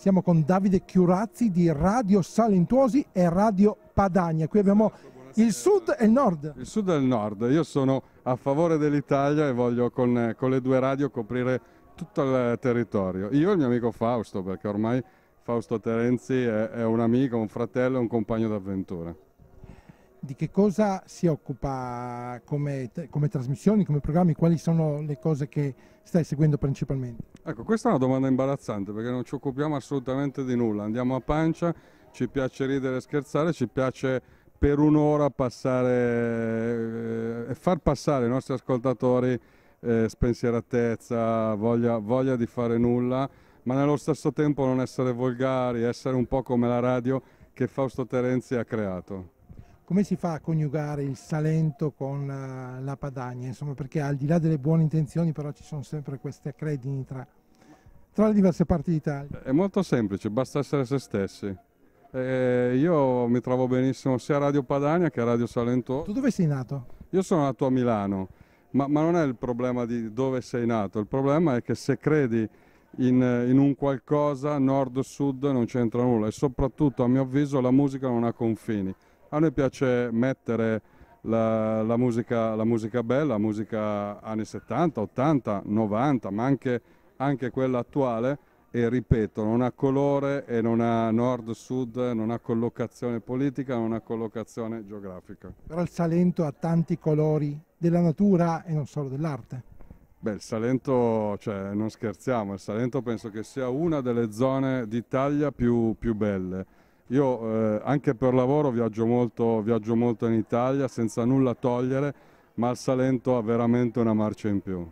Siamo con Davide Chiurazzi di Radio Salentuosi e Radio Padania. Qui abbiamo il sud e il nord. Il sud e il nord. Io sono a favore dell'Italia e voglio con, con le due radio coprire tutto il territorio. Io e il mio amico Fausto, perché ormai Fausto Terenzi è, è un amico, un fratello, e un compagno d'avventura di che cosa si occupa come, come, trasmissioni, come programmi, quali sono le cose che stai seguendo principalmente? Ecco, questa è una domanda imbarazzante perché non ci occupiamo assolutamente di nulla, andiamo a pancia, ci piace ridere e scherzare, ci piace per un'ora passare eh, e far passare i nostri ascoltatori eh, spensieratezza, voglia, voglia di fare nulla, ma nello stesso tempo non essere volgari, essere un po' come la radio che Fausto Terenzi ha creato come si fa a coniugare il Salento con la, eh, la Padania? Insomma, perché al di là delle buone intenzioni però ci sono sempre queste accredini tra, tra le diverse parti d'Italia. È molto semplice, basta essere se stessi. Eh, io mi trovo benissimo sia a Radio Padania che a Radio Salento. Tu dove sei nato? Io sono nato a Milano, ma, ma non è il problema di dove sei nato, il problema è che se credi in, in un qualcosa nord-sud non c'entra nulla e soprattutto a mio avviso la musica non ha confini. A noi piace mettere la, la, musica, la musica, bella, la musica anni 70, 80, 90, ma anche, anche quella attuale e ripeto, non ha colore e non ha nord-sud, non ha collocazione politica, non ha collocazione geografica. Però il Salento ha tanti colori della natura e non solo dell'arte. Beh, il Salento, cioè, non scherziamo, il Salento penso che sia una delle zone d'Italia più, più belle io eh, anche per lavoro viaggio molto, viaggio molto in Italia senza nulla togliere, ma il Salento ha veramente una marcia in più.